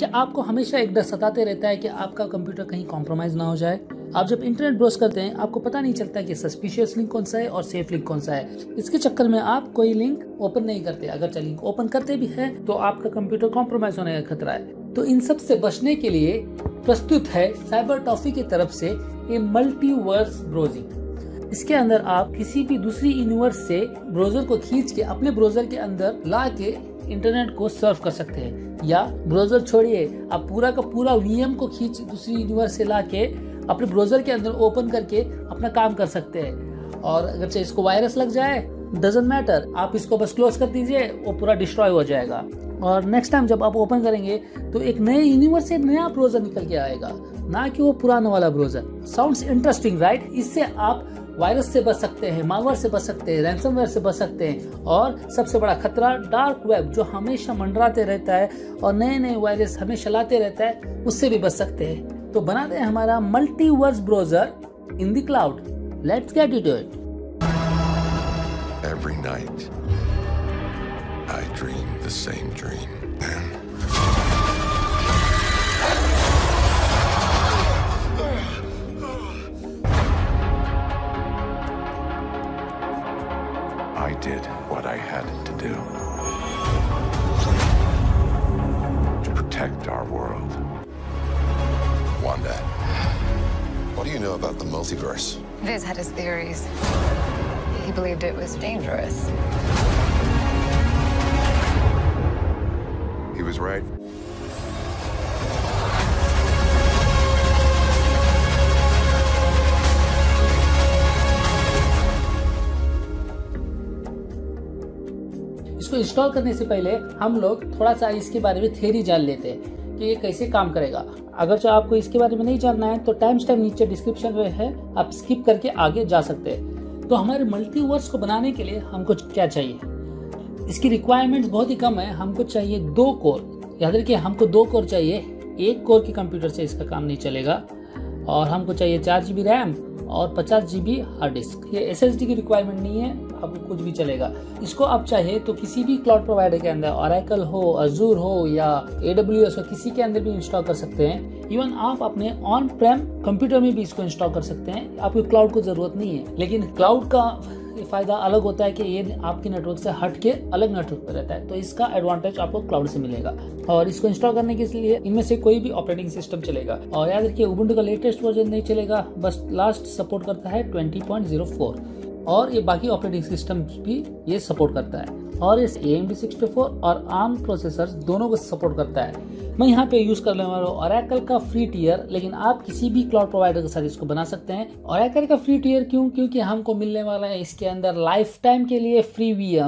क्या आपको हमेशा एक डर सताते रहता है कि आपका कंप्यूटर कहीं कॉम्प्रोमाइज़ ना हो जाए आप जब इंटरनेट ब्रोस करते हैं आपको पता नहीं चलता कि सस्पिशियस लिंक कौन सा है और सेफ लिंक कौन सा है इसके चक्कर में आप कोई लिंक ओपन नहीं करते अगर लिंक ओपन करते भी है तो आपका कंप्यूटर कॉम्प्रोमाइज होने का खतरा है तो इन सब से बचने के लिए प्रस्तुत है साइबर टॉफी की तरफ से ये मल्टीवर्स ब्रोजिंग इसके अंदर आप किसी भी दूसरी यूनिवर्स से ब्राउजर को खींच के अपने ब्राउजर के अंदर ला के इंटरनेट को सर्व कर सकते हैं या ब्राउज़र छोड़िए आप पूरा का पूरा वीएम को खींच दूसरी यूनिवर्स से ला के अपने ब्राउज़र के अंदर ओपन करके अपना काम कर सकते हैं और अगर चाहे इसको वायरस लग जाए डजेंट मैटर आप इसको बस क्लोज कर दीजिए वो पूरा डिस्ट्रॉय हो जाएगा और नेक्स्ट टाइम जब आप ओपन करेंगे तो एक नए यूनिवर्स से नया ब्राउजर निकल के आएगा ना कि वो पुराना वाला ब्राउजर साउंड्स इंटरेस्टिंग राइट इससे आप वायरस से बच सकते हैं मावर से बच सकते हैं रैंसमवेयर से बच सकते हैं और सबसे बड़ा खतरा डार्क वेब जो हमेशा मंडराते रहता है और नए नए वायरस हमेशा लाते रहता है उससे भी बच सकते हैं तो बना दें हमारा multiverse browser in the cloud let's get it it Every night I dream the same dream. did what I had to do. To protect our world. Wanda, what do you know about the multiverse? Viz had his theories. He believed it was dangerous. He was right. इसको install करने से पहले हम लोग थोड़ा सा इसके बारे में थेरी जान लेते हैं कि ये कैसे काम करेगा अगर जो आपको इसके बारे में नहीं जानना है तो टाइम टाइम नीचे डिस्क्रिप्शन में है आप स्किप करके आगे जा सकते हैं तो हमारे मल्टीवर्स को बनाने के लिए हमको क्या चाहिए इसकी रिक्वायरमेंट्स बहुत ही कम है हमको चाहिए दो कोर याद रखिए हमको दो कोर चाहिए एक कोर के कंप्यूटर से इसका काम नहीं चलेगा और हमको चाहिए चार जी बी रैम और पचास जी बी हार्ड डिस्क ये एस एस डी की रिक्वायरमेंट नहीं है आपको कुछ भी चलेगा इसको आप चाहे तो किसी भी क्लाउड प्रोवाइडर के अंदर ऑरेकल हो अजूर हो या ए डब्ल्यू एस हो किसी के अंदर भी इंस्टॉल कर सकते हैं इवन आप अपने ऑन प्रेम कंप्यूटर में भी इसको इंस्टॉल कर सकते हैं आपको क्लाउड को जरूरत नहीं है लेकिन क्लाउड का फ़ायदा अलग होता है कि ये आपके नेटवर्क से हट के अलग नेटवर्क पर रहता है तो इसका एडवांटेज आपको क्लाउड से मिलेगा और इसको इंस्टॉल करने के लिए इनमें से कोई भी ऑपरेटिंग सिस्टम चलेगा और याद रखिए उबुंटू का लेटेस्ट वर्जन नहीं चलेगा बस लास्ट सपोर्ट करता है फोर और ये बाकी ऑपरेटिंग सिस्टम भी ये सपोर्ट करता है और इस A M D sixty four और आर्म प्रोसेसर दोनों को सपोर्ट करता है मैं यहाँ पे यूज़ करने वाला हूँ और का फ्री टीयर लेकिन आप किसी भी क्लाउड प्रोवाइडर के साथ इसको बना सकते हैं और का फ्री टीयर क्यों क्योंकि हमको मिलने वाला है इसके अंदर लाइफ टाइम के लिए फ्री वी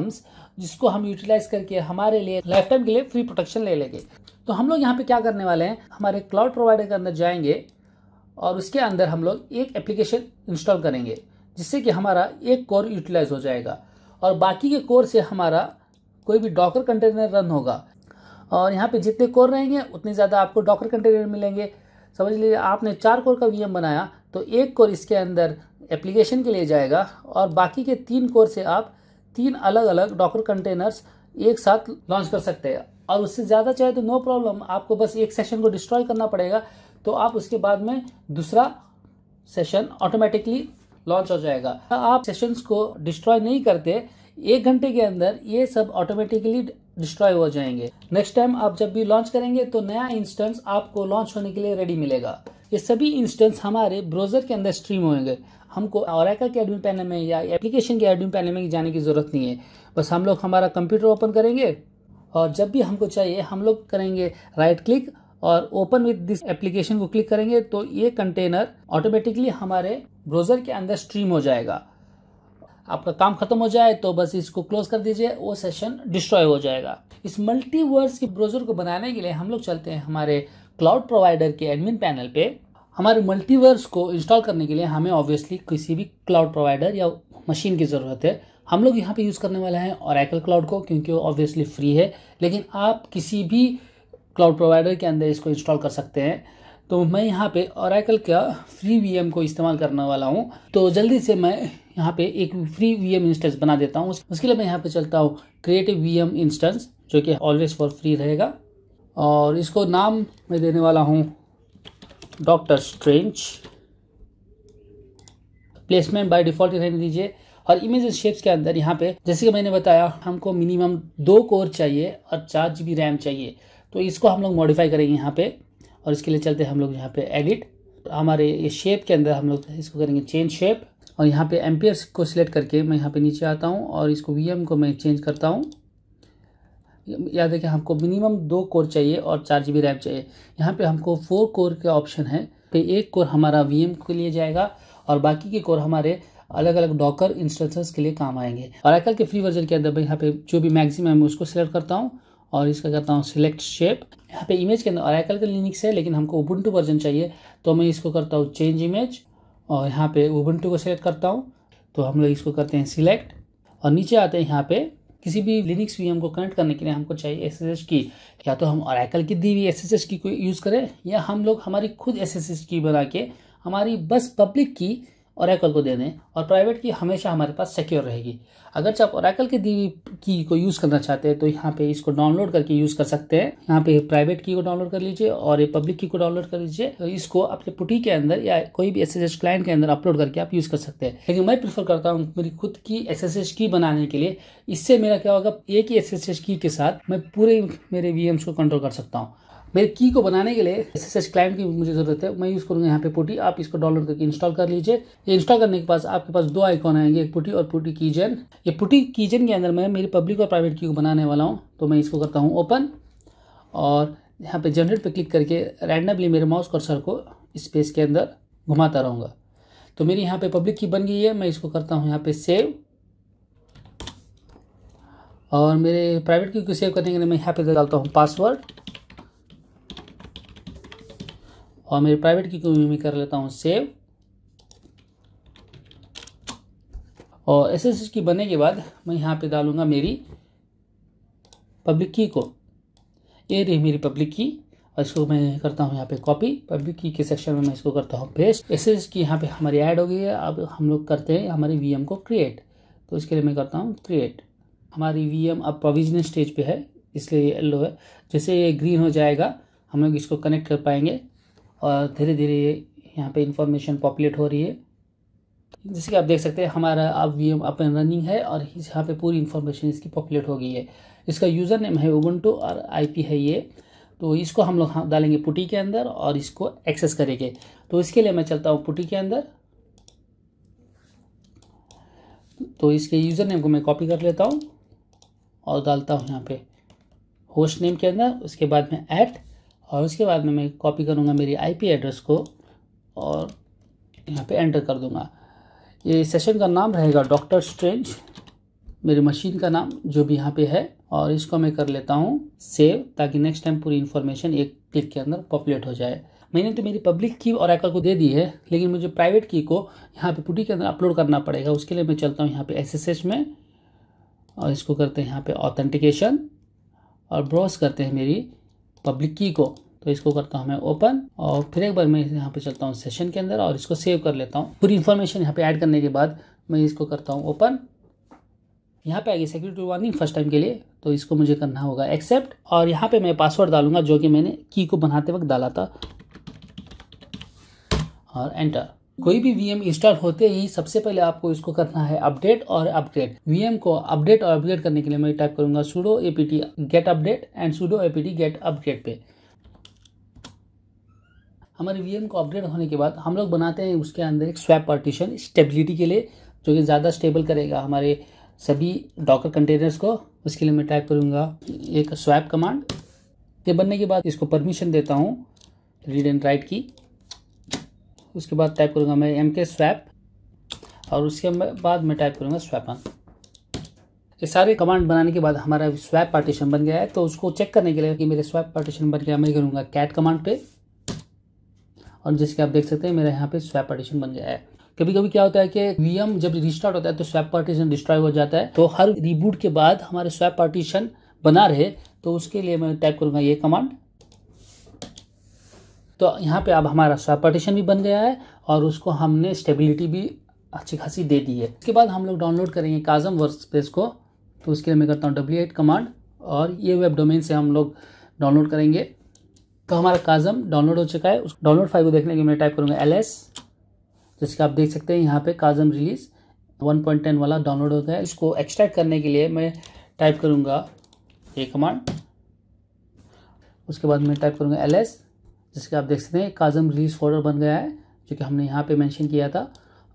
जिसको हम यूटिलाइज करके हमारे लिए लाइफ टाइम के लिए फ्री प्रोटेक्शन ले लेंगे तो हम लोग यहाँ पे क्या करने वाले हैं हमारे क्लाउड प्रोवाइडर के अंदर जाएंगे और उसके अंदर हम लोग एक एप्लीकेशन इंस्टॉल करेंगे जिससे कि हमारा एक कोर यूटिलाइज हो जाएगा और बाकी के कोर से हमारा कोई भी डॉकर कंटेनर रन होगा और यहाँ पे जितने कोर रहेंगे उतने ज़्यादा आपको डॉकर कंटेनर मिलेंगे समझ लीजिए आपने चार कोर का वीएम बनाया तो एक कोर इसके अंदर एप्लीकेशन के लिए जाएगा और बाकी के तीन कोर से आप तीन अलग अलग डॉकर कंटेनर्स एक साथ लॉन्च कर सकते हैं और उससे ज़्यादा चाहे तो नो प्रॉब्लम आपको बस एक सेशन को डिस्ट्रॉय करना पड़ेगा तो आप उसके बाद में दूसरा सेशन ऑटोमेटिकली लॉन्च हो जाएगा आप सेशंस को डिस्ट्रॉय नहीं करते एक घंटे के अंदर ये सब ऑटोमेटिकली डिस्ट्रॉय हो जाएंगे नेक्स्ट टाइम आप जब भी लॉन्च करेंगे तो नया इंस्टेंस आपको लॉन्च होने के लिए रेडी मिलेगा ये सभी इंस्टेंस हमारे ब्राउजर के अंदर स्ट्रीम होंगे हमको औरका के एडमिन पैनल में या एप्लीकेशन के एडमिन पैनल में जाने की ज़रूरत नहीं है बस हम लोग हमारा कंप्यूटर ओपन करेंगे और जब भी हमको चाहिए हम लोग करेंगे राइट क्लिक और ओपन विद दिस एप्लीकेशन को क्लिक करेंगे तो ये कंटेनर ऑटोमेटिकली हमारे ब्राउज़र के अंदर स्ट्रीम हो जाएगा आपका काम खत्म हो जाए तो बस इसको क्लोज कर दीजिए वो सेशन डिस्ट्रॉय हो जाएगा इस मल्टीवर्स के ब्राउज़र को बनाने के लिए हम लोग चलते हैं हमारे क्लाउड प्रोवाइडर के एडमिन पैनल पे हमारे मल्टीवर्स को इंस्टॉल करने के लिए हमें ऑब्वियसली किसी भी क्लाउड प्रोवाइडर या मशीन की ज़रूरत है हम लोग यहाँ पे यूज़ करने वाले हैं और क्लाउड को क्योंकि वो ऑब्वियसली फ्री है लेकिन आप किसी भी क्लाउड प्रोवाइडर के अंदर इसको इंस्टॉल कर सकते हैं तो मैं यहाँ पे औरकल का फ्री वी को इस्तेमाल करने वाला हूँ तो जल्दी से मैं यहाँ पे एक फ्री एम इंस्टेंस बना देता हूँ उसके लिए मैं यहाँ पे चलता हूँ क्रिएटिव एम इंस्टेंस जो कि ऑलवेज फॉर फ्री रहेगा और इसको नाम मैं देने वाला हूँ doctor strange placement by default रहने दीजिए और इमेज शेप्स के अंदर यहाँ पे जैसे कि मैंने बताया हमको मिनिमम दो कोर चाहिए और चार जी रैम चाहिए तो इसको हम लोग मॉडिफाई करेंगे यहाँ पे और इसके लिए चलते हम लोग यहाँ पे एडिट तो हमारे ये शेप के अंदर हम लोग इसको करेंगे चेंज शेप और यहाँ पे एम्पियर को सिलेक्ट करके मैं यहाँ पे नीचे आता हूँ और इसको वी को मैं चेंज करता हूँ याद है कि हमको मिनिमम दो कोर चाहिए और चार जी रैम चाहिए यहाँ पे हमको फोर कोर के ऑप्शन है पे एक कोर हमारा वी के लिए जाएगा और बाकी के कोर हमारे अलग अलग डॉकर इंस्टेंसेस के लिए काम आएंगे और आजकल के फ्री वर्जन के अंदर यहाँ पे जो भी मैक्सिमम है उसको सिलेक्ट करता हूँ और इसका करता हूँ सिलेक्ट शेप यहाँ पे इमेज के अंदर अराइकल का लिनिक्स है लेकिन हमको उबंटू वर्जन चाहिए तो मैं इसको करता हूँ चेंज इमेज और यहाँ पे उबंटू को सेलेक्ट करता हूँ तो हम लोग इसको करते हैं सिलेक्ट और नीचे आते हैं यहाँ पे किसी भी लिनिक्स वी को कनेक्ट करने के लिए हमको चाहिए एस एस की या तो हम अराइकल की दी हुई एस एस की को यूज़ करें या हम लोग हमारी खुद एस एस की बना के हमारी बस पब्लिक की ओरेकल को दे दें और प्राइवेट की हमेशा हमारे पास सिक्योर रहेगी अगर आप ओरेकल की दी की को यूज़ करना चाहते हैं तो यहाँ पे इसको डाउनलोड करके यूज़ कर सकते हैं यहाँ पे प्राइवेट की को डाउनलोड कर लीजिए और ये पब्लिक की को डाउनलोड कर लीजिए तो इसको अपने पुटी के अंदर या कोई भी एस क्लाइंट के अंदर अपलोड करके आप यूज़ कर सकते हैं लेकिन मैं प्रीफर करता हूँ मेरी खुद की एस की बनाने के लिए इससे मेरा क्या होगा एक ही एस की के साथ मैं पूरे मेरे वी को कंट्रोल कर सकता हूँ मेरे की को बनाने के लिए एस एस क्लाइंट की मुझे ज़रूरत है मैं यूज़ करूँगा यहाँ पे पुटी आप इसको डाउनलोड करके इंस्टॉल कर लीजिए ये इंस्टॉल करने के पास आपके पास दो आइकॉन आएंगे एक पुटी और पुटी कीजन ये पुटी कीजन के अंदर मैं मेरी पब्लिक और प्राइवेट की को बनाने वाला हूँ तो मैं इसको करता हूँ ओपन और यहाँ पे जनरेट पे क्लिक करके रैंडमली मेरे माउस कर्सर को स्पेस के अंदर घुमाता रहूँगा तो मेरी यहाँ पे पब्लिक की बन गई है मैं इसको करता हूँ यहाँ पे सेव और मेरे प्राइवेट की को सेव करने के लिए मैं यहाँ पे डालता हूँ पासवर्ड और मेरी प्राइवेट की को मैं कर लेता हूँ सेव और एस एस की बनने के बाद मैं यहाँ पे डालूँगा मेरी पब्लिक की को ये रही मेरी पब्लिक की और इसको मैं करता हूँ यहाँ पे कॉपी पब्लिक की के सेक्शन में मैं इसको करता हूँ पेस्ट एस एस की यहाँ पे हमारी ऐड हो गई है अब हम लोग करते हैं हमारी वी को क्रिएट तो इसके लिए मैं करता हूँ क्रिएट हमारी वी अब प्रोविजनल स्टेज पर है इसलिए येल्लो है जैसे ये ग्रीन हो जाएगा हम लोग इसको कनेक्ट कर पाएंगे और धीरे धीरे यहाँ पे इंफॉर्मेशन पॉपुलेट हो रही है जैसे कि आप देख सकते हैं हमारा अब वी एम अपन रनिंग है और यहाँ पे पूरी इन्फॉर्मेशन इसकी पॉपुलेट हो गई है इसका यूज़र नेम है उबंटू और आईपी है ये तो इसको हम लोग हाँ डालेंगे पुटी के अंदर और इसको एक्सेस करेंगे तो इसके लिए मैं चलता हूँ पुटी के अंदर तो इसके यूज़र नेम को मैं कॉपी कर लेता हूँ और डालता हूँ यहाँ पर होस्ट नेम के अंदर उसके बाद में ऐट और उसके बाद में मैं कॉपी करूँगा मेरी आईपी एड्रेस को और यहाँ पे एंटर कर दूँगा ये सेशन का नाम रहेगा डॉक्टर स्ट्रेंज मेरी मशीन का नाम जो भी यहाँ पे है और इसको मैं कर लेता हूँ सेव ताकि नेक्स्ट टाइम पूरी इन्फॉर्मेशन एक क्लिक के अंदर पॉपुलेट हो जाए मैंने तो मेरी पब्लिक की और आकर को दे दी है लेकिन मुझे प्राइवेट की को यहाँ पे पुटी के अंदर अपलोड करना पड़ेगा उसके लिए मैं चलता हूँ यहाँ पे एसएसएच में और इसको करते हैं यहाँ पे ऑथेंटिकेशन और ब्रॉस करते हैं मेरी पब्लिक की को तो इसको करता हूँ मैं ओपन और फिर एक बार मैं यहाँ पे चलता हूँ सेशन के अंदर और इसको सेव कर लेता हूँ पूरी इन्फॉर्मेशन यहाँ पे ऐड करने के बाद मैं इसको करता हूँ ओपन यहाँ पे आ गई सिक्योरिटी वार्निंग फर्स्ट टाइम के लिए तो इसको मुझे करना होगा एक्सेप्ट और यहाँ पे मैं पासवर्ड डालूंगा जो कि मैंने की को बनाते वक्त डाला था और एंटर कोई भी वीएम इंस्टॉल होते ही सबसे पहले आपको इसको करना है अपडेट और अपग्रेड वीएम को अपडेट और अपग्रेड करने के लिए मैं टाइप करूंगा sudo APT get update and sudo APT get upgrade पे हमारे वीएम को अपडेट होने के बाद हम लोग बनाते हैं उसके अंदर एक स्वैप पार्टीशन स्टेबिलिटी के लिए जो कि ज़्यादा स्टेबल करेगा हमारे सभी डॉकर कंटेनर्स को उसके लिए मैं टाइप करूंगा एक स्वैप कमांड ये बनने के बाद इसको परमिशन देता हूँ रीड एंड राइट की उसके बाद टाइप करूँगा मैं एम के स्वैप और उसके बाद मैं टाइप करूँगा स्वैपन ये सारे कमांड बनाने के बाद हमारा स्वैप पार्टीशन बन गया है तो उसको चेक करने के लिए कि मेरे स्वैप पार्टीशन बन गया मैं करूँगा कैट कमांड पे और जैसे कि आप देख सकते हैं मेरा यहाँ पे स्वैप पार्टीशन बन गया है कभी कभी क्या होता है कि वीएम जब रिस्टार्ट होता है तो स्वैप पार्टीशन डिस्ट्रॉय हो जाता है तो हर रिबूट के बाद हमारे स्वैप पार्टीशन बना रहे तो उसके लिए मैं टाइप करूँगा ये कमांड तो यहाँ पे अब हमारा स्वैप पार्टीशन भी बन गया है और उसको हमने स्टेबिलिटी भी अच्छी खासी दे दी है इसके बाद हम लोग डाउनलोड करेंगे काजम वर्क को तो उसके लिए मैं करता हूँ डब्ल्यू एट कमांड और ये वेब डोमेन से हम लोग डाउनलोड करेंगे तो हमारा काजम डाउनलोड हो चुका है उस डाउनलोड फाइल को देखने के लिए मैं टाइप करूँगा एल एस जैसे आप देख सकते हैं यहाँ पर काजम रिलीज टेन वाला डाउनलोड होता है इसको एक्सट्रैक्ट करने के लिए मैं टाइप करूँगा ये कमांड उसके बाद मैं टाइप करूँगा एल एस जैसे कि आप देख सकते हैं काजम रिलीज फोल्डर बन गया है जो कि हमने यहाँ पे मेंशन किया था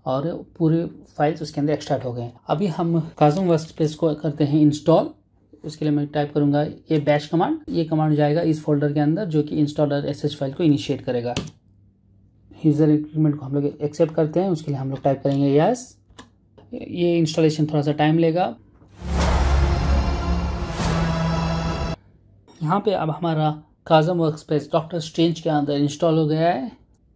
और पूरे फाइल्स उसके अंदर एक्सट्रैक्ट हो गए हैं अभी हम काजम वर्क स्पेस को करते हैं इंस्टॉल उसके लिए मैं टाइप करूँगा ये बैच कमांड ये कमांड जाएगा इस फोल्डर के अंदर जो कि इंस्टॉलर एस फाइल को इनिशिएट करेगा यूज़र इंक्रीमेंट को हम लोग एक्सेप्ट करते हैं उसके लिए हम लोग टाइप करेंगे यस ये इंस्टॉलेशन थोड़ा सा टाइम लेगा यहाँ पे अब हमारा काजम वर्क स्पेस डॉक्टर स्ट्रेंज के अंदर इंस्टॉल हो गया है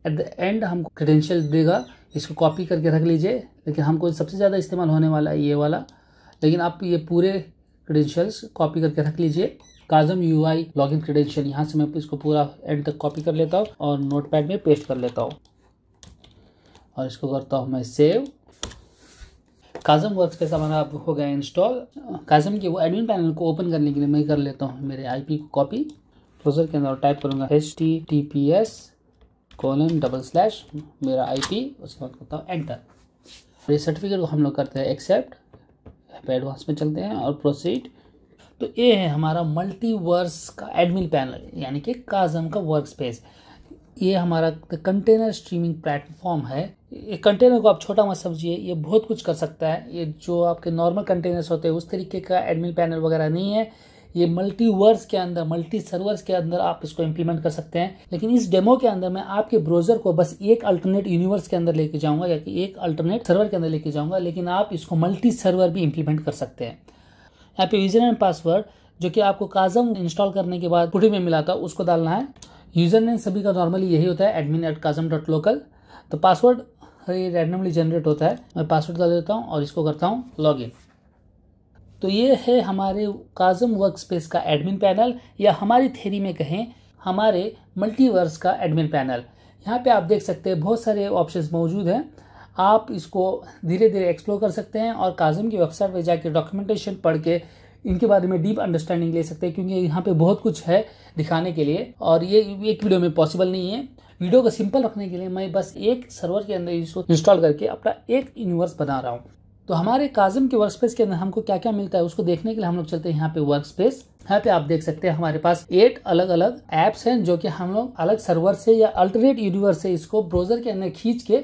एट द एंड हमको क्रेडेंशियल देगा इसको कॉपी करके रख लीजिए लेकिन हमको सबसे ज़्यादा इस्तेमाल होने वाला है ये वाला लेकिन आप ये पूरे क्रेडेंशियल्स कॉपी करके रख लीजिए Kasm U I log in credential यहाँ से मैं इसको पूरा एंड तक कॉपी कर लेता हूँ और नोट पैड में पेस्ट कर लेता हूँ और इसको करता हूँ मैं सेव काजम वर्क स्पेस हमारा हो गया इंस्टॉल काजम के वो एडमिन पैनल को ओपन करने के लिए मैं कर लेता हूँ मेरे आईपी को कॉपी ब्राउज़र के अंदर टाइप करूँगा H T T P S colon double slash मेरा आई पी उसके बाद करता हूँ एंटर ये सर्टिफिकेट को हम लोग करते हैं एक्सेप्ट एडवांस में चलते हैं और प्रोसीड तो ये है हमारा मल्टीवर्स का एडमिन पैनल यानी कि काजम का वर्क स्पेस ये हमारा कंटेनर स्ट्रीमिंग प्लेटफॉर्म है ये कंटेनर को आप छोटा मत समझिए ये बहुत कुछ कर सकता है ये जो आपके नॉर्मल कंटेनर्स होते हैं उस तरीके का एडमिन पैनल वगैरह नहीं है ये मल्टीवर्स के अंदर मल्टी सर्वर्स के अंदर आप इसको इम्प्लीमेंट कर सकते हैं लेकिन इस डेमो के अंदर मैं आपके ब्राउजर को बस एक अल्टरनेट यूनिवर्स के अंदर लेके जाऊंगा या कि एक अल्टरनेट सर्वर के अंदर लेके जाऊंगा लेकिन आप इसको मल्टी सर्वर भी इम्प्लीमेंट कर सकते हैं यहाँ पे यूजर एंड पासवर्ड जो कि आपको काजम इंस्टॉल करने के बाद पुटी में मिला था उसको डालना है यूजर नेम सभी का नॉर्मली यही होता है admin at Kasm dot local तो पासवर्ड ये रैंडमली जनरेट होता है मैं पासवर्ड डाल देता हूँ और इसको करता हूँ लॉग इन तो ये है हमारे काजम वर्कस्पेस का एडमिन पैनल या हमारी थेरी में कहें हमारे मल्टीवर्स का एडमिन पैनल यहाँ पे आप देख सकते हैं बहुत सारे ऑप्शंस मौजूद हैं आप इसको धीरे धीरे एक्सप्लोर कर सकते हैं और काजम की वेबसाइट पर जाकर डॉक्यूमेंटेशन पढ़ के इनके बारे में डीप अंडरस्टैंडिंग ले सकते हैं क्योंकि यहाँ पे बहुत कुछ है दिखाने के लिए और ये एक वीडियो में पॉसिबल नहीं है वीडियो को सिंपल रखने के लिए मैं बस एक सर्वर के अंदर इसको इंस्टॉल करके अपना एक यूनिवर्स बना रहा हूँ तो हमारे काजम के वर्क स्पेस के अंदर हमको क्या क्या मिलता है उसको देखने के लिए हम लोग चलते हैं यहाँ पे वर्क स्पेस यहाँ पे आप देख सकते हैं हमारे पास एट अलग अलग एप्स हैं जो कि हम लोग अलग सर्वर से या अल्टरनेट यूनिवर्स से इसको ब्राउजर के अंदर खींच के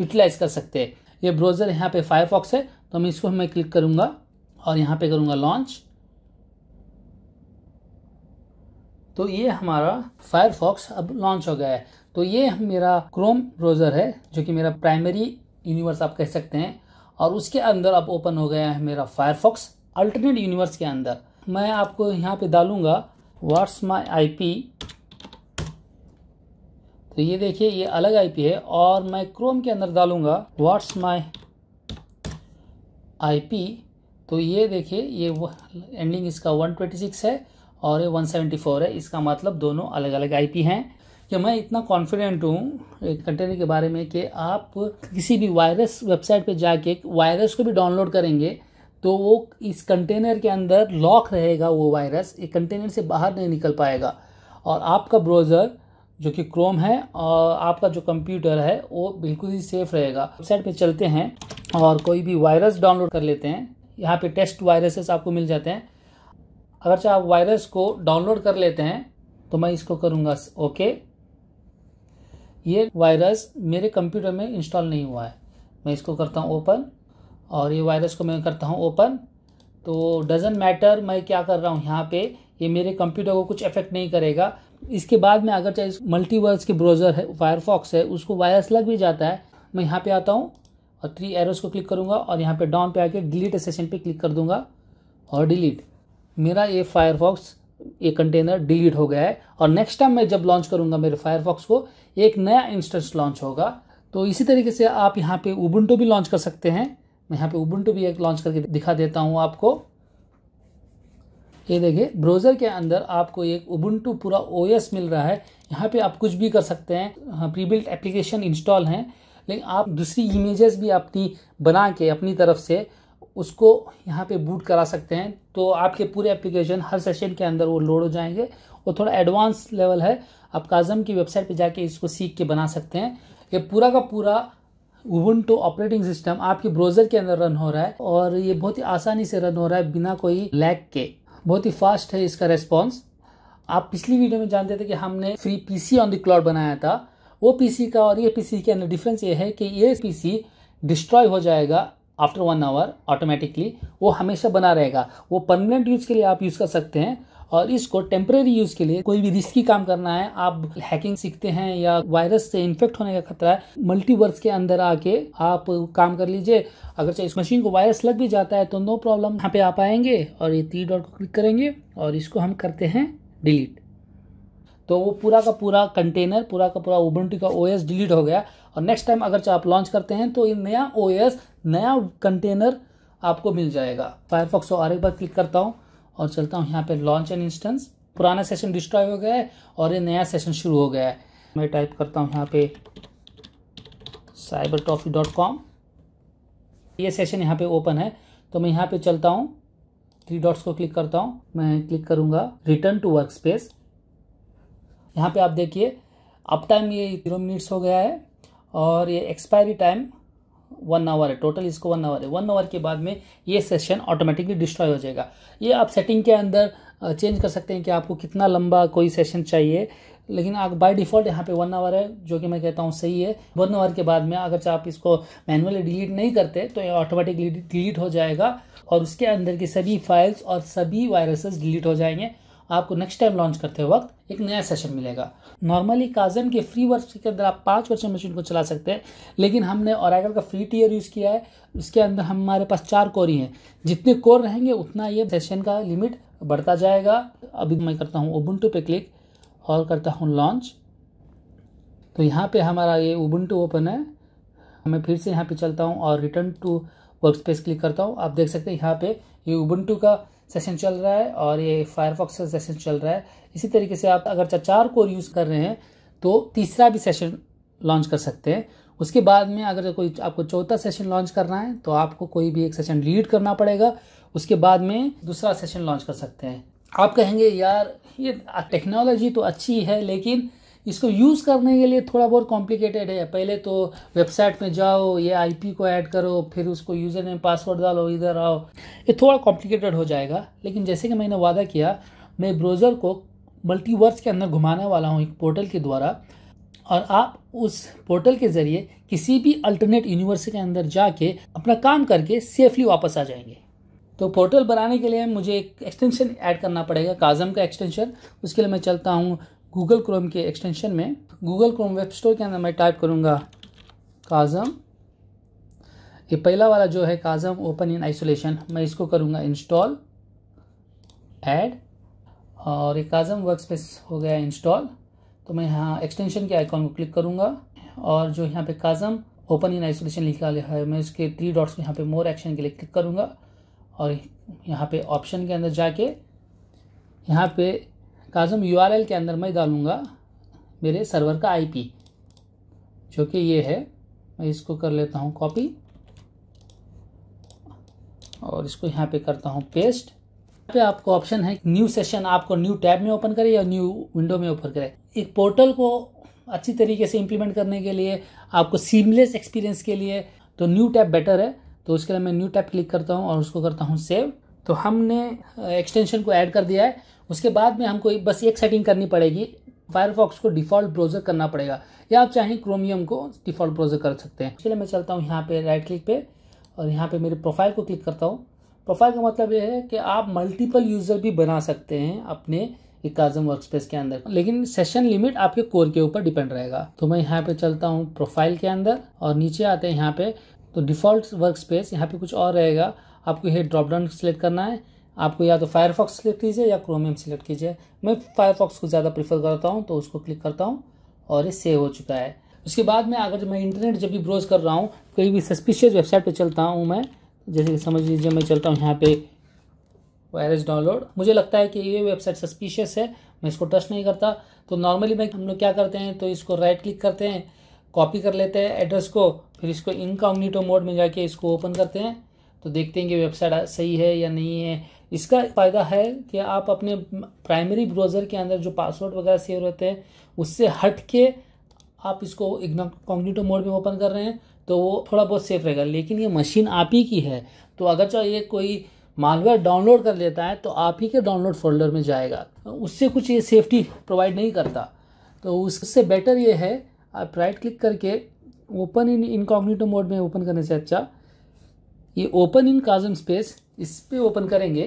यूटिलाइज कर सकते हैं ये ब्राउजर यहाँ पे फायरफॉक्स है तो मैं इसको मैं क्लिक करूंगा और यहाँ पे करूंगा लॉन्च तो ये हमारा फायरफॉक्स अब लॉन्च हो गया है तो ये मेरा क्रोम ब्राउजर है जो कि मेरा प्राइमरी यूनिवर्स आप कह सकते हैं और उसके अंदर अब ओपन हो गया है मेरा फायरफॉक्स अल्टरनेट यूनिवर्स के अंदर मैं आपको यहाँ पे डालूंगा व्हाट्स माई आई पी तो ये देखिए ये अलग आईपी है और मैं क्रोम के अंदर डालूंगा व्हाट्स माई आईपी तो ये देखिए ये एंडिंग इसका 126 है और ये 174 है इसका मतलब दोनों अलग अलग आईपी हैं कि मैं इतना कॉन्फिडेंट हूँ कंटेनर के बारे में कि आप किसी भी वायरस वेबसाइट पे जाके वायरस को भी डाउनलोड करेंगे तो वो इस कंटेनर के अंदर लॉक रहेगा वो वायरस एक कंटेनर से बाहर नहीं निकल पाएगा और आपका ब्राउज़र जो कि क्रोम है और आपका जो कंप्यूटर है वो बिल्कुल ही सेफ रहेगा वेबसाइट पे चलते हैं और कोई भी वायरस डाउनलोड कर लेते हैं यहाँ पे टेस्ट वायरसेस आपको मिल जाते हैं अगर चाहे आप वायरस को डाउनलोड कर लेते हैं तो मैं इसको करूँगा ओके ये वायरस मेरे कंप्यूटर में इंस्टॉल नहीं हुआ है मैं इसको करता हूँ ओपन और ये वायरस को मैं करता हूँ ओपन तो डजेंट मैटर मैं क्या कर रहा हूँ यहाँ पे ये मेरे कंप्यूटर को कुछ इफेक्ट नहीं करेगा इसके बाद में अगर चाहे मल्टीवर्स के ब्राउज़र है फायरफॉक्स है उसको वायरस लग भी जाता है मैं यहाँ पे आता हूँ और थ्री एरोस को क्लिक करूँगा और यहाँ पे डाउन पे आके डिलीट सेशन पे क्लिक कर दूँगा और डिलीट मेरा ये फायरफॉक्स ये कंटेनर डिलीट हो गया है और नेक्स्ट टाइम मैं जब लॉन्च करूंगा मेरे फायरफॉक्स को एक नया इंस्टेंस लॉन्च होगा तो इसी तरीके से आप यहाँ पे उबुंटू भी लॉन्च कर सकते हैं मैं यहाँ पे उबुंटू भी एक लॉन्च करके दिखा देता हूँ आपको ये देखिए ब्राउज़र के अंदर आपको एक उबुंटू पूरा ओएस मिल रहा है यहाँ पे आप कुछ भी कर सकते हैं प्री बिल्ट एप्लीकेशन इंस्टॉल हैं लेकिन आप दूसरी इमेजेस भी अपनी बना के अपनी तरफ से उसको यहाँ पे बूट करा सकते हैं तो आपके पूरे एप्लीकेशन हर सेशन के अंदर वो लोड हो जाएंगे वो थोड़ा एडवांस लेवल है आप काजम की वेबसाइट पे जाके इसको सीख के बना सकते हैं ये पूरा का पूरा उबंटो ऑपरेटिंग सिस्टम आपके ब्राउज़र के अंदर रन हो रहा है और ये बहुत ही आसानी से रन हो रहा है बिना कोई लैग के बहुत ही फास्ट है इसका रेस्पॉन्स आप पिछली वीडियो में जानते थे कि हमने free P on the cloud बनाया था वो पी का और ये पी के अंदर डिफरेंस ये है कि ये पी डिस्ट्रॉय हो जाएगा आफ्टर वन आवर ऑटोमेटिकली वो हमेशा बना रहेगा वो परमानेंट यूज़ के लिए आप यूज़ कर सकते हैं और इसको टेम्प्रेरी यूज़ के लिए कोई भी रिस्की काम करना है आप हैकिंग सीखते हैं या वायरस से इन्फेक्ट होने का खतरा है मल्टीवर्स के अंदर आके आप काम कर लीजिए अगर चाहे इस मशीन को वायरस लग भी जाता है तो नो प्रॉब्लम यहाँ पे आप आएंगे और ये थ्री डॉट को क्लिक करेंगे और इसको हम करते हैं डिलीट तो वो पूरा का पूरा कंटेनर पूरा का पूरा ओबंटी का ओ डिलीट हो गया और नेक्स्ट टाइम अगर आप लॉन्च करते हैं तो नया ओ नया कंटेनर आपको मिल जाएगा फायरफॉक्स और एक बार क्लिक करता हूँ और चलता हूँ यहाँ पे लॉन्च एन इंस्टेंस पुराना सेशन डिस्ट्रॉय हो गया है और ये नया सेशन शुरू हो गया है मैं टाइप करता हूँ यहाँ पे साइबर टॉफी डॉट कॉम ये सेशन यहाँ पे ओपन है तो मैं यहाँ पे चलता हूँ थ्री डॉट्स को क्लिक करता हूँ मैं क्लिक करूँगा रिटर्न टू वर्क स्पेस यहाँ पे आप देखिए अब टाइम ये जीरो मिनट्स हो गया है और ये एक्सपायरी टाइम वन आवर है टोटल इसको वन आवर है वन आवर के बाद में ये सेशन ऑटोमेटिकली डिस्ट्रॉय हो जाएगा ये आप सेटिंग के अंदर चेंज कर सकते हैं कि आपको कितना लंबा कोई सेशन चाहिए लेकिन आप बाय डिफ़ॉल्ट यहाँ पे वन आवर है जो कि मैं कहता हूँ सही है वन आवर के बाद में अगर आप इसको मैनुअली डिलीट नहीं करते तो ये ऑटोमेटिकली डिलीट हो जाएगा और उसके अंदर की सभी फाइल्स और सभी वायरसेस डिलीट हो जाएंगे आपको नेक्स्ट टाइम लॉन्च करते वक्त एक नया सेशन मिलेगा नॉर्मली काजन के फ्री वर्ष के अंदर आप पाँच वर्ष मशीन को चला सकते हैं लेकिन हमने ओरेगल का फ्री टीयर यूज़ किया है उसके अंदर हमारे पास चार कोर ही हैं जितने कोर रहेंगे उतना ये सेशन का लिमिट बढ़ता जाएगा अभी मैं करता हूँ ओबुंटू पे क्लिक और करता हूँ लॉन्च तो यहाँ पे हमारा ये उबंटू ओपन है मैं फिर से यहाँ पे चलता हूँ और रिटर्न टू वर्क क्लिक करता हूँ आप देख सकते हैं यहाँ पे ये उबंटू का सेशन चल रहा है और ये फायरफॉक्स का सेशन चल रहा है इसी तरीके से आप अगर चार कोर यूज़ कर रहे हैं तो तीसरा भी सेशन लॉन्च कर सकते हैं उसके बाद में अगर कोई आपको चौथा सेशन लॉन्च करना है तो आपको कोई भी एक सेशन डिलीट करना पड़ेगा उसके बाद में दूसरा सेशन लॉन्च कर सकते हैं आप कहेंगे यार ये टेक्नोलॉजी तो अच्छी है लेकिन इसको यूज़ करने के लिए थोड़ा बहुत कॉम्प्लिकेटेड है पहले तो वेबसाइट में जाओ ये आईपी को ऐड करो फिर उसको यूज़र नेम पासवर्ड डालो इधर आओ ये थोड़ा कॉम्प्लिकेटेड हो जाएगा लेकिन जैसे कि मैंने वादा किया मैं ब्राउज़र को मल्टीवर्स के अंदर घुमाने वाला हूँ एक पोर्टल के द्वारा और आप उस पोर्टल के ज़रिए किसी भी अल्टरनेट यूनिवर्स के अंदर जाके अपना काम करके सेफली वापस आ जाएंगे तो पोर्टल बनाने के लिए मुझे एक एक्सटेंशन ऐड करना पड़ेगा काजम का एक्सटेंशन उसके लिए मैं चलता हूँ गूगल क्रोम के एक्सटेंशन में गूगल क्रोम वेब स्टोर के अंदर मैं टाइप करूँगा काज़म ये पहला वाला जो है काज़म ओपन इन आइसोलेशन मैं इसको करूँगा इंस्टॉल ऐड और ये काज़म वर्क स्पेस हो गया इंस्टॉल तो मैं यहाँ एक्सटेंशन के आइकॉन को क्लिक करूँगा और जो यहाँ पे काज़म ओपन इन आइसोलेशन लिखा गया है मैं इसके थ्री डॉट्स को यहाँ पे मोर एक्शन के लिए क्लिक करूँगा और यहाँ पे ऑप्शन के अंदर जाके यहाँ पे काजम यू के अंदर मैं डालूँगा मेरे सर्वर का आईपी जो कि ये है मैं इसको कर लेता हूँ कॉपी और इसको यहाँ पे करता हूँ पेस्ट यहाँ पे आपको ऑप्शन है न्यू सेशन आपको न्यू टैब में ओपन करे या न्यू विंडो में ओपन करे एक पोर्टल को अच्छी तरीके से इम्प्लीमेंट करने के लिए आपको सीमलेस एक्सपीरियंस के लिए तो न्यू टैब बेटर है तो उसके लिए मैं न्यू टैब क्लिक करता हूँ और उसको करता हूँ सेव तो हमने एक्सटेंशन को ऐड कर दिया है उसके बाद में हमको बस एक सेटिंग करनी पड़ेगी फायरफॉक्स को डिफ़ॉल्ट ब्राउज़र करना पड़ेगा या आप चाहें क्रोमियम को डिफ़ॉल्ट ब्राउज़र कर सकते हैं चलिए मैं चलता हूँ यहाँ पे राइट क्लिक पे और यहाँ पे मेरे प्रोफाइल को क्लिक करता हूँ प्रोफाइल का मतलब यह है कि आप मल्टीपल यूज़र भी बना सकते हैं अपने इकाजम वर्कस्पेस के अंदर लेकिन सेशन लिमिट आपके कोर के ऊपर डिपेंड रहेगा तो मैं यहाँ पे चलता हूँ प्रोफाइल के अंदर और नीचे आते हैं यहाँ पे तो डिफ़ॉल्ट वर्क स्पेस यहाँ पे कुछ और रहेगा आपको यह ड्रॉप डाउन सेलेक्ट करना है आपको या तो फायरफॉक्स सेलेक्ट कीजिए या क्रोमियम सेलेक्ट कीजिए मैं फायरफॉक्स को ज़्यादा प्रीफर करता हूँ तो उसको क्लिक करता हूँ और ये सेव हो चुका है उसके बाद में अगर मैं इंटरनेट जब भी ब्रोज कर रहा हूँ कोई भी सस्पिशियस वेबसाइट पर चलता हूँ मैं जैसे कि समझ लीजिए मैं चलता हूँ यहाँ पे वायरस डाउनलोड मुझे लगता है कि ये वेबसाइट सस्पिशियस है मैं इसको टच नहीं करता तो नॉर्मली मैं हम लोग क्या करते हैं तो इसको राइट क्लिक करते हैं कॉपी कर लेते हैं एड्रेस को फिर इसको इनकॉम्यूटो मोड में जाके इसको ओपन करते हैं तो देखते हैं कि वेबसाइट सही है या नहीं है इसका फ़ायदा है कि आप अपने प्राइमरी ब्राउज़र के अंदर जो पासवर्ड वगैरह सेव रहते हैं उससे हट के आप इसको कॉग्निटो मोड में ओपन कर रहे हैं तो वो थोड़ा बहुत सेफ रहेगा लेकिन ये मशीन आप ही की है तो अगर चाहे ये कोई मालवेयर डाउनलोड कर लेता है तो आप ही के डाउनलोड फोल्डर में जाएगा उससे कुछ ये सेफ्टी प्रोवाइड नहीं करता तो उससे बेटर ये है आप राइट क्लिक करके ओपन इन इनकॉग्निटो मोड में ओपन करने से अच्छा ये ओपन इन काजम स्पेस इस पे ओपन करेंगे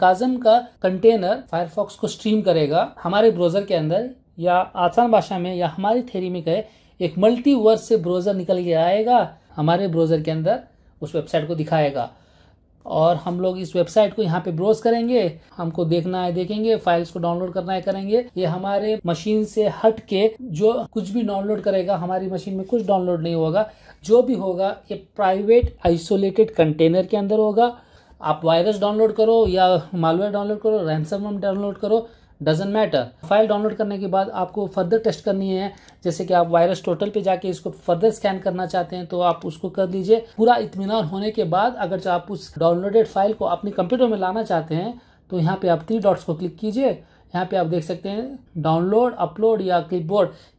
काजम का कंटेनर फायरफॉक्स को स्ट्रीम करेगा हमारे ब्राउजर के अंदर या आसान भाषा में या हमारी थेरी में कहे एक मल्टीवर्स से ब्राउजर निकल के आएगा हमारे ब्राउजर के अंदर उस वेबसाइट को दिखाएगा और हम लोग इस वेबसाइट को यहाँ पे ब्रोज करेंगे हमको देखना है देखेंगे फाइल्स को डाउनलोड करना है करेंगे ये हमारे मशीन से हट के जो कुछ भी डाउनलोड करेगा हमारी मशीन में कुछ डाउनलोड नहीं होगा जो भी होगा ये प्राइवेट आइसोलेटेड कंटेनर के अंदर होगा आप वायरस डाउनलोड करो या मालवेयर डाउनलोड करो रैमसम डाउनलोड करो डजेंट मैटर फाइल डाउनलोड करने के बाद आपको फर्दर टेस्ट करनी है जैसे कि आप वायरस टोटल पे जाके इसको फर्दर स्कैन करना चाहते हैं तो आप उसको कर लीजिए पूरा इतमान होने के बाद अगर आप उस डाउनलोडेड फाइल को अपने कंप्यूटर में लाना चाहते हैं तो यहाँ पे आप थ्री डॉट्स को क्लिक कीजिए यहाँ पे आप देख सकते हैं डाउनलोड अपलोड या क्लिप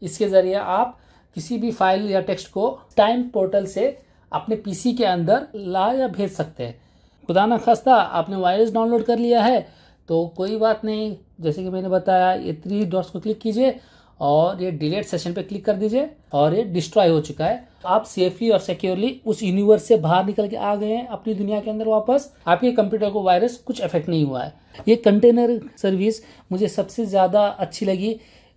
इसके ज़रिए आप किसी भी फाइल या टेक्स्ट को टाइम पोर्टल से अपने पीसी के अंदर ला या भेज सकते हैं खुदा ना खास्ता आपने वायरस डाउनलोड कर लिया है तो कोई बात नहीं जैसे कि मैंने बताया ये थ्री डॉट्स को क्लिक कीजिए और ये डिलेट सेशन पे क्लिक कर दीजिए और ये डिस्ट्रॉय हो चुका है आप सेफली और सिक्योरली उस यूनिवर्स से बाहर निकल के आ गए हैं अपनी दुनिया के अंदर वापस आपके कंप्यूटर को वायरस कुछ अफेक्ट नहीं हुआ है ये कंटेनर सर्विस मुझे सबसे ज़्यादा अच्छी लगी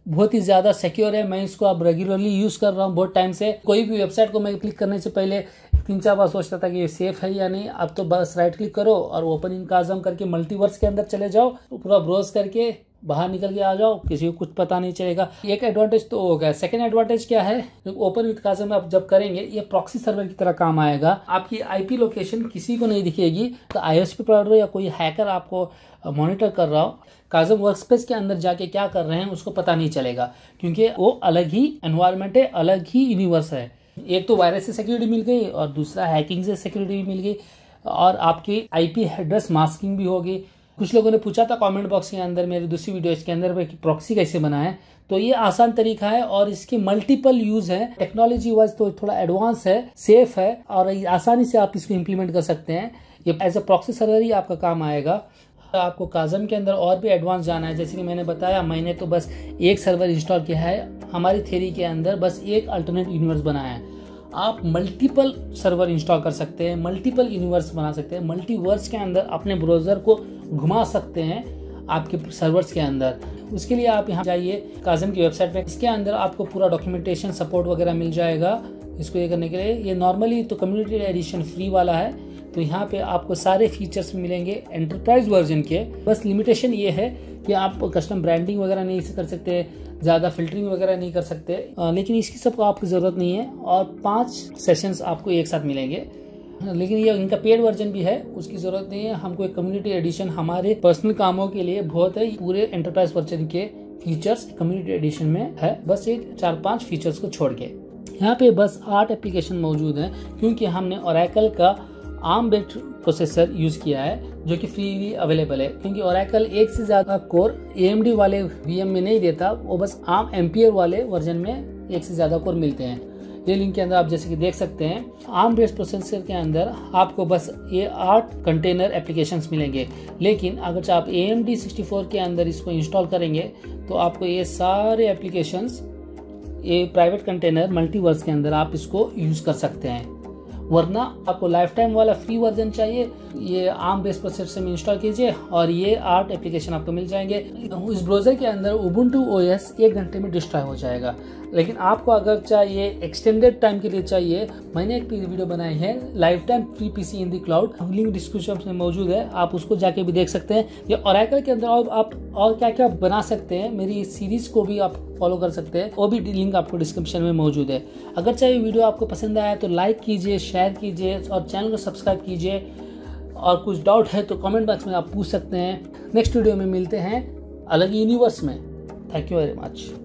बहुत ही ज़्यादा सिक्योर है मैं इसको अब रेगुलरली यूज़ कर रहा हूँ बहुत टाइम से कोई भी वेबसाइट को मैं क्लिक करने से पहले तीन चार बार सोचता था कि ये सेफ है या नहीं अब तो बस राइट क्लिक करो और ओपन इन काजम करके मल्टीवर्स के अंदर चले जाओ तो पूरा ब्रोज करके बाहर निकल के आ जाओ किसी को कुछ पता नहीं चलेगा एक एडवांटेज तो हो गया सेकेंड एडवांटेज क्या है ओपन विथ काजम आप जब करेंगे ये प्रॉक्सी सर्वर की तरह काम आएगा आपकी आईपी लोकेशन किसी को नहीं दिखेगी तो आईएसपी प्रोवाइडर या कोई हैकर आपको मॉनिटर कर रहा हो काजम वर्कस्पेस के अंदर जाके क्या कर रहे हैं उसको पता नहीं चलेगा क्योंकि वो अलग ही एनवायरमेंट है अलग ही यूनिवर्स है एक तो वायरस से सिक्योरिटी मिल गई और दूसरा हैकिंग से सिक्योरिटी भी मिल गई और आपकी आईपी एड्रेस मास्किंग भी होगी कुछ लोगों ने पूछा था कमेंट बॉक्स के अंदर मेरी दूसरी वीडियो इसके अंदर कि प्रॉक्सी कैसे बनाए तो ये आसान तरीका है और इसके मल्टीपल यूज है टेक्नोलॉजी वाइज तो थोड़ा एडवांस है सेफ है और आसानी से आप इसको इम्प्लीमेंट कर सकते हैं ये एज अ प्रॉक्सी सर्वर ही आपका काम आएगा आपको काजम के अंदर और भी एडवांस जाना है जैसे कि मैंने बताया मैंने तो बस एक सर्वर इंस्टॉल किया है हमारी थेरी के अंदर बस एक अल्टरनेट यूनिवर्स बनाया है आप मल्टीपल सर्वर इंस्टॉल कर सकते हैं मल्टीपल यूनिवर्स बना सकते हैं मल्टीवर्स के अंदर अपने ब्राउज़र को घुमा सकते हैं आपके सर्वर्स के अंदर उसके लिए आप यहाँ जाइए काजम की वेबसाइट पे इसके अंदर आपको पूरा डॉक्यूमेंटेशन सपोर्ट वगैरह मिल जाएगा इसको ये करने के लिए ये नॉर्मली तो कम्युनिटी एडिशन फ्री वाला है तो यहाँ पे आपको सारे फीचर्स मिलेंगे एंटरप्राइज वर्जन के बस लिमिटेशन ये है कि आप कस्टम ब्रांडिंग वगैरह नहीं कर सकते ज़्यादा फिल्टरिंग वगैरह नहीं कर सकते लेकिन इसकी सबको आपको ज़रूरत नहीं है और पाँच सेशंस आपको एक साथ मिलेंगे लेकिन ये इनका पेड वर्जन भी है उसकी ज़रूरत नहीं है हमको एक कम्युनिटी एडिशन हमारे पर्सनल कामों के लिए बहुत है पूरे एंटरप्राइज वर्जन के फीचर्स कम्युनिटी एडिशन में है बस ये चार पाँच फीचर्स को छोड़ के यहाँ पे बस आठ एप्लीकेशन मौजूद हैं क्योंकि हमने ओरेकल का आम बेस्ड प्रोसेसर यूज़ किया है जो कि फ्रीली अवेलेबल है क्योंकि ओरेकल एक से ज़्यादा कोर ए वाले वी में नहीं देता वो बस आम एम्पियर वाले वर्जन में एक से ज़्यादा कोर मिलते हैं ये लिंक के अंदर आप जैसे कि देख सकते हैं आम बेस्ड प्रोसेसर के अंदर आपको बस ये आठ कंटेनर एप्लीकेशन मिलेंगे लेकिन अगर आप A M D sixty four के अंदर इसको इंस्टॉल करेंगे तो आपको ये सारे एप्लीकेशंस ये प्राइवेट कंटेनर मल्टीवर्स के अंदर आप इसको यूज़ कर सकते हैं वरना आपको लाइफ टाइम वाला फ्री वर्जन चाहिए ये आम बेस पर सिस्टम इंस्टॉल कीजिए और ये आठ एप्लीकेशन आपको मिल जाएंगे इस ब्राउजर के अंदर उबुंटू ओएस एक घंटे में डिस्ट्रॉय हो जाएगा लेकिन आपको अगर चाहिए एक्सटेंडेड टाइम के लिए चाहिए मैंने एक वीडियो बनाई है lifetime free P C in the cloud link description में मौजूद है आप उसको जाके भी देख सकते हैं या और के अंदर और आप और क्या क्या बना सकते हैं मेरी इस सीरीज को भी आप फॉलो कर सकते हैं वो भी लिंक आपको डिस्क्रिप्शन में मौजूद है अगर चाहिए वीडियो आपको पसंद आया तो लाइक कीजिए शेयर कीजिए और चैनल को सब्सक्राइब कीजिए और कुछ डाउट है तो कमेंट बॉक्स में आप पूछ सकते हैं नेक्स्ट वीडियो में मिलते हैं अलग यूनिवर्स में थैंक यू वेरी मच